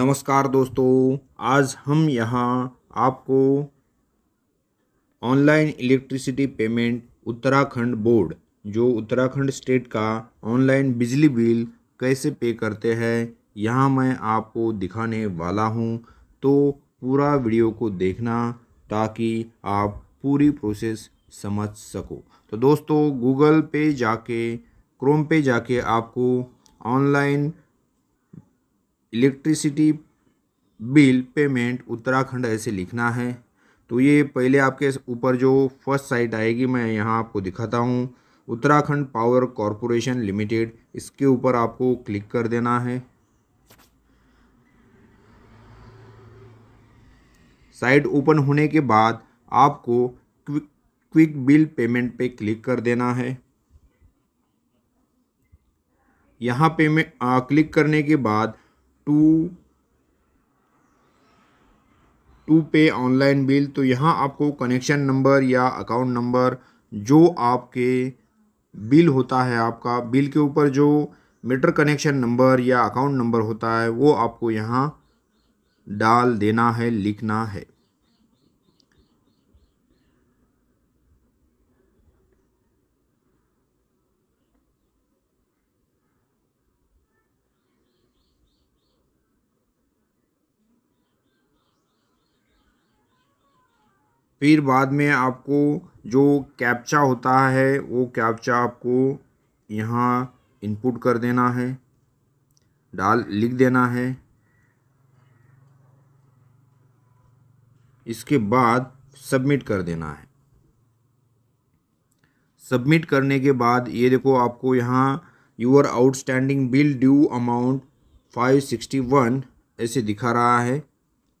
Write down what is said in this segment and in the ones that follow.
नमस्कार दोस्तों आज हम यहाँ आपको online electricity payment Uttarakhand board जो उत्तराखंड स्टेट का ऑनलाइन बिजली बिल कैसे पे करते हैं यहाँ मैं आपको दिखाने वाला हूँ तो पूरा वीडियो को देखना ताकि आप पूरी प्रोसेस समझ सको तो दोस्तों गूगल पे जाके क्रोम पे जाके आपको online electricity bill payment Uttarakhand ऐसे लिखना है तो ये पहले आपके ऊपर जो फर्स्ट साइट आएगी मैं यहाँ आपको दिखाता हूँ उत्तराखंड पावर कॉरपोरेशन लिमिटेड इसके ऊपर आपको क्लिक कर देना है साइट ओपन होने के बाद आपको क्विक क्विक बिल पेमेंट पे क्लिक कर देना है यहाँ पेमेंट क्लिक करने के बाद to to pay online bill तो यहाँ आपको कनेक्शन नंबर या अकाउंट नंबर जो आपके बिल होता है आपका बिल के ऊपर जो मीटर कनेक्शन नंबर या अकाउंट नंबर होता है वो आपको यहाँ डाल देना है लिखना है फिर बाद में आपको जो कैप्चा होता है वो कैप्चा आपको यहाँ इनपुट कर देना है डाल लिख देना है इसके बाद सबमिट कर देना है सबमिट करने के बाद ये देखो आपको यहाँ your outstanding bill due amount five sixty one ऐसे दिखा रहा है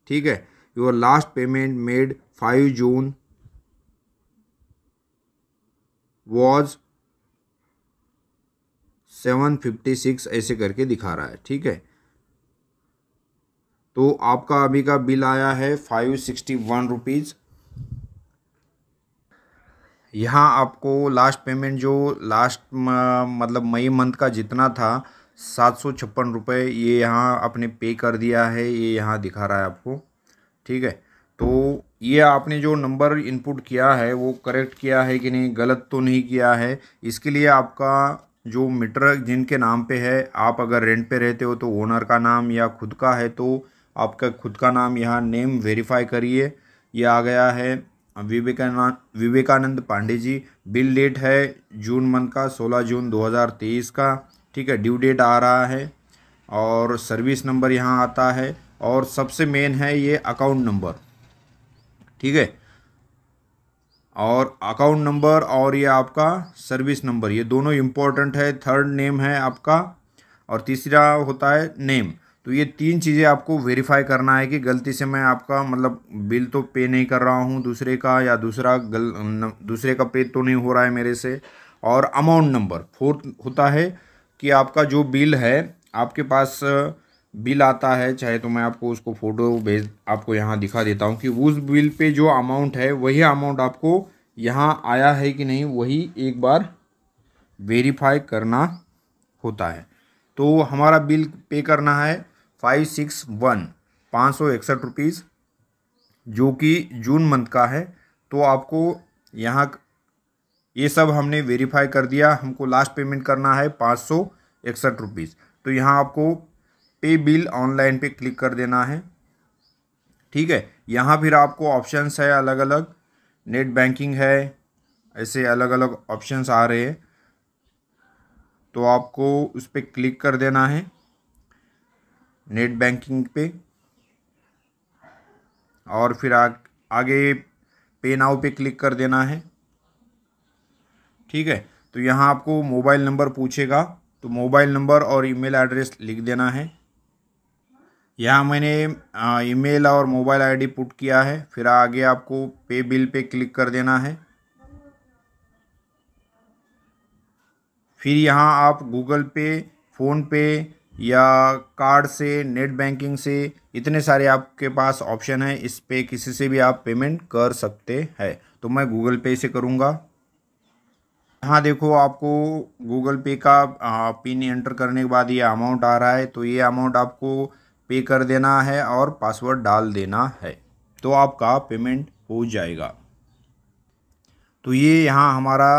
ठीक है your last payment made five June was seven fifty six ऐसे करके दिखा रहा है ठीक है तो आपका अभी का बिल आया है फाइव सिक्सटी वन रुपीज़ यहाँ आपको लास्ट पेमेंट जो लास्ट मतलब मई मंथ का जितना था सात सौ छप्पन रुपये ये यहाँ आपने पे कर दिया है ये यहाँ दिखा रहा है आपको ठीक है तो ये आपने जो नंबर इनपुट किया है वो करेक्ट किया है कि नहीं गलत तो नहीं किया है इसके लिए आपका जो मीटर जिनके नाम पे है आप अगर रेंट पे रहते हो तो ओनर का नाम या खुद का है तो आपका खुद का नाम यहाँ नेम वेरीफाई करिए ये आ गया है विवेकानंद विवेकानंद पांडे जी बिल डेट है जून मंथ का 16 जून 2023 का ठीक है ड्यू डेट आ रहा है और सर्विस नंबर यहाँ आता है और सबसे मेन है ये अकाउंट नंबर ठीक है और अकाउंट नंबर और ये आपका सर्विस नंबर ये दोनों इम्पोर्टेंट है थर्ड नेम है आपका और तीसरा होता है नेम तो ये तीन चीज़ें आपको वेरीफाई करना है कि गलती से मैं आपका मतलब बिल तो पे नहीं कर रहा हूँ दूसरे का या दूसरा गल न, दूसरे का पे तो नहीं हो रहा है मेरे से और अमाउंट नंबर फोर्थ होता है कि आपका जो बिल है आपके पास बिल आता है चाहे तो मैं आपको उसको फ़ोटो भेज आपको यहाँ दिखा देता हूँ कि उस बिल पे जो अमाउंट है वही अमाउंट आपको यहाँ आया है कि नहीं वही एक बार वेरीफाई करना होता है तो हमारा बिल पे करना है फाइव सिक्स वन पाँच सौ इकसठ रुपीज़ जो कि जून मंथ का है तो आपको यहाँ ये सब हमने वेरीफाई कर दिया हमको लास्ट पेमेंट करना है पाँच सौ इकसठ रुपीज़ तो यहाँ आपको पे बिल ऑनलाइन पे क्लिक कर देना है ठीक है यहाँ फिर आपको ऑप्शंस है अलग अलग नेट बैंकिंग है ऐसे अलग अलग ऑप्शंस आ रहे हैं तो आपको उस पर क्लिक कर देना है नेट बैंकिंग पे और फिर आ, आगे पे नाउ पे क्लिक कर देना है ठीक है तो यहाँ आपको मोबाइल नंबर पूछेगा तो मोबाइल नंबर और ईमेल एड्रेस लिख देना है यहाँ मैंने ईमेल और मोबाइल आईडी पुट किया है फिर आगे आपको पे बिल पे क्लिक कर देना है फिर यहाँ आप गूगल पे फ़ोन पे या कार्ड से नेट बैंकिंग से इतने सारे आपके पास ऑप्शन है इस पे किसी से भी आप पेमेंट कर सकते हैं तो मैं गूगल पे से करूँगा यहाँ देखो आपको गूगल पे का पिन एंटर करने के बाद ये अमाउंट आ रहा है तो ये अमाउंट आपको पे कर देना है और पासवर्ड डाल देना है तो आपका पेमेंट हो जाएगा तो ये यहाँ हमारा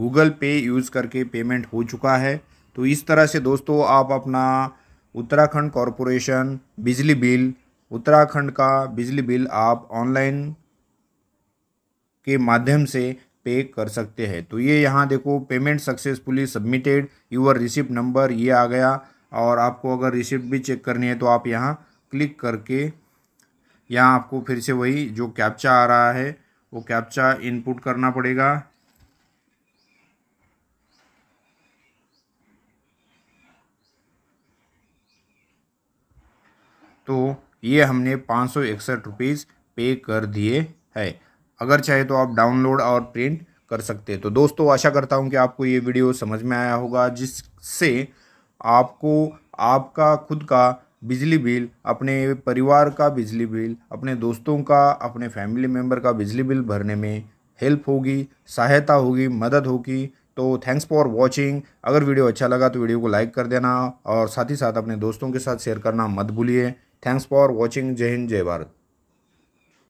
गूगल पे यूज़ करके पेमेंट हो चुका है तो इस तरह से दोस्तों आप अपना उत्तराखंड कॉरपोरेशन बिजली बिल उत्तराखंड का बिजली बिल आप ऑनलाइन के माध्यम से पे कर सकते हैं तो ये यहाँ देखो payment successfully submitted your receipt number ये आ गया और आपको अगर रिसिप्ट भी चेक करनी है तो आप यहाँ क्लिक करके यहाँ आपको फिर से वही जो कैप्चा आ रहा है वो कैप्चा इनपुट करना पड़ेगा तो ये हमने पाँच सौ इकसठ रुपीज़ पे कर दिए है अगर चाहे तो आप डाउनलोड और प्रिंट कर सकते हैं तो दोस्तों आशा करता हूँ कि आपको ये वीडियो समझ में आया होगा जिससे आपको आपका खुद का बिजली बिल अपने परिवार का बिजली बिल अपने दोस्तों का अपने फैमिली मेम्बर का बिजली बिल भरने में हेल्प होगी सहायता होगी मदद होगी तो थैंक्स फॉर वॉचिंग अगर वीडियो अच्छा लगा तो वीडियो को लाइक कर देना और साथ ही साथ अपने दोस्तों के साथ शेयर करना मत भूलिए थैंक्स फॉर वॉचिंग जय हिंद जय भारत